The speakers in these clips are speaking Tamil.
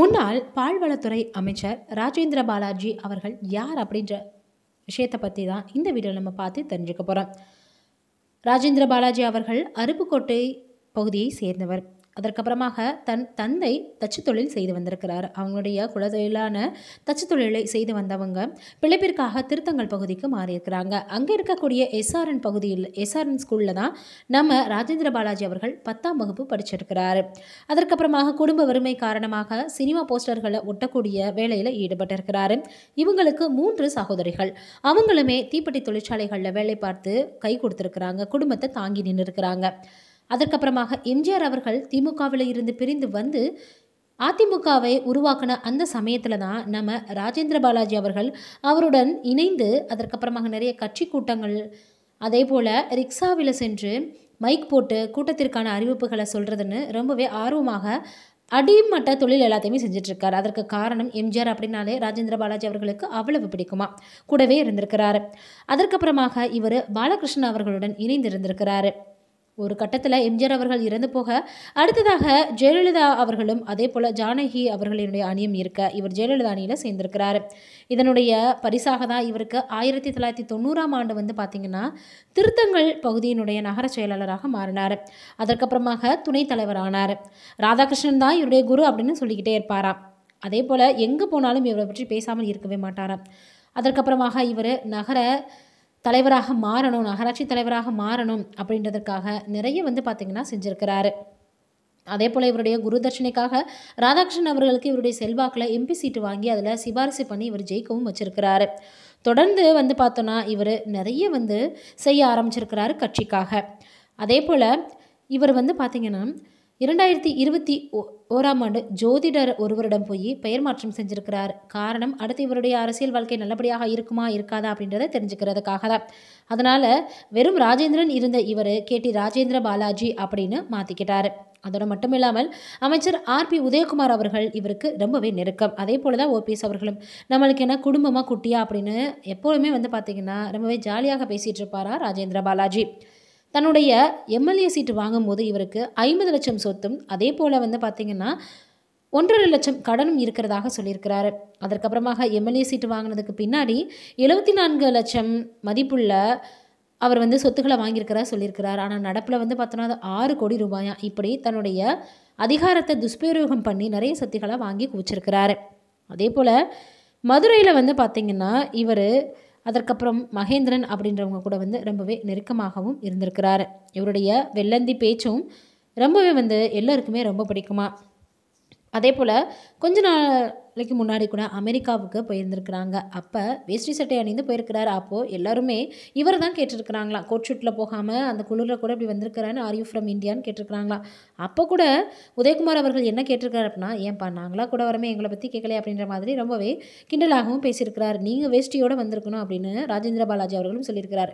முன்னாள் பால்வளத்துறை அமைச்சர் ராஜேந்திர பாலாஜி அவர்கள் யார் அப்படின்ற விஷயத்தை பற்றி தான் இந்த வீடியோ நம்ம பார்த்து தெரிஞ்சுக்க போகிறோம் ராஜேந்திர பாலாஜி அவர்கள் அருப்புக்கோட்டை பகுதியை சேர்ந்தவர் அதற்கப்புறமாக தன் தந்தை தச்சு தொழில் செய்து வந்திருக்கிறார் அவங்களுடைய குலதொழிலான தச்சு தொழிலை செய்து வந்தவங்க பிழைப்பிற்காக திருத்தங்கள் பகுதிக்கு மாறியிருக்கிறாங்க அங்கே இருக்கக்கூடிய எஸ்ஆர்என் பகுதியில் எஸ்ஆர்என் ஸ்கூலில் தான் நம்ம ராஜேந்திர பாலாஜி அவர்கள் பத்தாம் வகுப்பு படிச்சிருக்கிறார் அதற்கப்புறமாக குடும்ப வறுமை காரணமாக சினிமா போஸ்டர்களை ஒட்டக்கூடிய வேலையில் ஈடுபட்டிருக்கிறாரு இவங்களுக்கு மூன்று சகோதரிகள் அவங்களுமே தீப்பெட்டி தொழிற்சாலைகளில் வேலை பார்த்து கை கொடுத்துருக்குறாங்க குடும்பத்தை தாங்கி நின்று இருக்கிறாங்க அதற்கப்புறமாக எம்ஜிஆர் அவர்கள் திமுகவில் இருந்து பிரிந்து வந்து அதிமுகவை உருவாக்கின அந்த சமயத்தில் தான் நம்ம ராஜேந்திர பாலாஜி அவர்கள் அவருடன் இணைந்து அதற்கப்புறமாக நிறைய கட்சி கூட்டங்கள் அதே போல் ரிக்ஷாவில் சென்று மைக் போட்டு கூட்டத்திற்கான அறிவிப்புகளை சொல்கிறதுன்னு ரொம்பவே ஆர்வமாக அடிமட்ட தொழில் எல்லாத்தையுமே செஞ்சிட்ருக்கார் அதற்கு காரணம் எம்ஜிஆர் அப்படின்னாலே ராஜேந்திர பாலாஜி அவர்களுக்கு அவ்வளவு பிடிக்குமா கூடவே இருந்திருக்கிறாரு அதற்கப்புறமாக இவர் பாலகிருஷ்ணன் அவர்களுடன் இருந்திருக்கிறாரு ஒரு கட்டத்தில் எம்ஜிஆர் அவர்கள் இறந்து போக அடுத்ததாக ஜெயலலிதா அவர்களும் அதே போல் ஜானகி அவர்களினுடைய அணியும் இருக்க இவர் ஜெயலலிதா அணியில் சேர்ந்திருக்கிறார் இதனுடைய பரிசாக தான் இவருக்கு ஆயிரத்தி தொள்ளாயிரத்தி தொண்ணூறாம் ஆண்டு வந்து பார்த்திங்கன்னா திருத்தங்கள் பகுதியினுடைய நகர செயலாளராக மாறினார் அதற்கப்புறமாக துணைத் தலைவர் ஆனார் ராதாகிருஷ்ணன் தான் இவருடைய குரு அப்படின்னு சொல்லிக்கிட்டே இருப்பாராம் அதே போல் எங்கே போனாலும் இவரை பற்றி பேசாமல் இருக்கவே மாட்டாராம் அதற்கப்புறமாக இவர் நகர தலைவராக மாறணும் நகராட்சி தலைவராக மாறணும் அப்படின்றதுக்காக நிறைய வந்து பார்த்திங்கன்னா செஞ்சுருக்கிறாரு அதே போல் இவருடைய குருதர்ஷனைக்காக ராதாகிருஷ்ணன் அவர்களுக்கு இவருடைய செல்வாக்கில் எம்பி சீட்டு வாங்கி அதில் சிபாரிசு பண்ணி இவர் ஜெயிக்கவும் வச்சுருக்கிறாரு தொடர்ந்து வந்து பார்த்தோன்னா இவர் நிறைய வந்து செய்ய ஆரம்பிச்சிருக்கிறாரு கட்சிக்காக அதே போல் இவர் வந்து பார்த்திங்கன்னா இரண்டாயிரத்தி இருபத்தி ஓராம் ஆண்டு ஜோதிடர் ஒருவரிடம் போய் பெயர் மாற்றம் செஞ்சிருக்கிறார் காரணம் அடுத்து இவருடைய அரசியல் வாழ்க்கை நல்லபடியாக இருக்குமா இருக்காதா அப்படின்றத தெரிஞ்சுக்கிறதுக்காக தான் அதனால் வெறும் ராஜேந்திரன் இருந்த இவர் டி ராஜேந்திர பாலாஜி அப்படின்னு மாற்றிக்கிட்டார் அதோடு மட்டும் இல்லாமல் அமைச்சர் ஆர் பி உதயகுமார் அவர்கள் இவருக்கு ரொம்பவே நெருக்கம் அதே போல் தான் ஓபிஎஸ் அவர்களும் நம்மளுக்கு என்ன குடும்பமாக குட்டியா அப்படின்னு எப்போதுமே வந்து பார்த்திங்கன்னா ரொம்பவே ஜாலியாக பேசிகிட்டு இருப்பாரா ராஜேந்திர பாலாஜி தன்னுடைய எம்எல்ஏ சீட்டு வாங்கும்போது இவருக்கு ஐம்பது லட்சம் சொத்தும் அதே போல் வந்து பார்த்திங்கன்னா ஒன்றரை லட்சம் கடனும் இருக்கிறதாக சொல்லியிருக்கிறாரு அதற்கப்புறமாக எம்எல்ஏ சீட்டு வாங்கினதுக்கு பின்னாடி எழுபத்தி நான்கு லட்சம் மதிப்புள்ள அவர் வந்து சொத்துக்களை வாங்கியிருக்கிறார் சொல்லியிருக்கிறார் ஆனால் நடப்பில் வந்து பார்த்தோன்னா அது ஆறு கோடி ரூபாயா இப்படி தன்னுடைய அதிகாரத்தை துஷ்பிரயோகம் பண்ணி நிறைய சொத்துக்களை வாங்கி குவிச்சிருக்கிறாரு அதே போல் மதுரையில் வந்து பார்த்திங்கன்னா இவர் அதற்கப்புறம் மகேந்திரன் அப்படின்றவங்க கூட வந்து ரொம்பவே நெருக்கமாகவும் இருந்திருக்கிறார் இவருடைய வெள்ளந்தி பேச்சும் ரொம்பவே வந்து எல்லாருக்குமே ரொம்ப பிடிக்குமா அதே போல் கொஞ்ச நாள் நாளைக்கு முன்னாடி கூட அமெரிக்காவுக்கு போயிருந்துருக்குறாங்க அப்போ வேஷ்டி சட்டை அணிந்து போயிருக்கிறாரு அப்போது எல்லாருமே இவர் தான் கேட்டிருக்கிறாங்களாம் கோட் ஷூட்டில் போகாமல் அந்த குளிரில் கூட இப்படி வந்திருக்கிறான்னு ஆர் யூ ஃப்ரம் இந்தியான்னு கேட்டிருக்கிறாங்களாம் அப்போ கூட உதயகுமார் அவர்கள் என்ன கேட்டிருக்காரு அப்படின்னா ஏன்பா நாங்களாக கூட வரமே எங்களை பற்றி கேட்கலையே அப்படின்ற மாதிரி ரொம்பவே கிண்டலாகவும் பேசியிருக்கிறார் நீங்கள் வேஷ்டியோடு வந்திருக்கணும் அப்படின்னு ராஜேந்திர பாலாஜி அவர்களும் சொல்லியிருக்கிறார்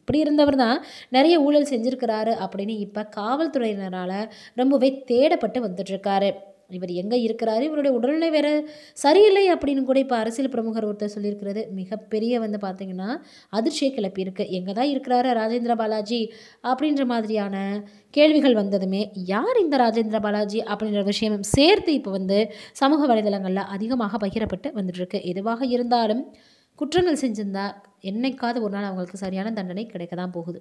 இப்படி இருந்தவர் தான் நிறைய ஊழல் செஞ்சுருக்கிறாரு அப்படின்னு இப்போ காவல்துறையினரால் ரொம்பவே தேடப்பட்டு வந்துட்டுருக்காரு இவர் எங்கே இருக்கிறாரு இவருடைய உடல்நிலை வேறு சரியில்லை அப்படின்னு கூட இப்போ அரசியல் பிரமுகர் ஒருத்தர் சொல்லியிருக்கிறது மிகப்பெரிய வந்து பார்த்திங்கன்னா அதிர்ச்சியை கிளப்பியிருக்கு எங்கே தான் இருக்கிறாரு ராஜேந்திர பாலாஜி அப்படின்ற மாதிரியான கேள்விகள் வந்ததுமே யார் இந்த ராஜேந்திர பாலாஜி அப்படின்ற விஷயமும் சேர்த்து இப்போ வந்து சமூக வலைதளங்களில் அதிகமாக பகிரப்பட்டு வந்துட்டுருக்கு எதுவாக இருந்தாலும் குற்றங்கள் செஞ்சிருந்தா என்னைக்காவது ஒரு நாள் அவங்களுக்கு சரியான தண்டனை கிடைக்க தான் போகுது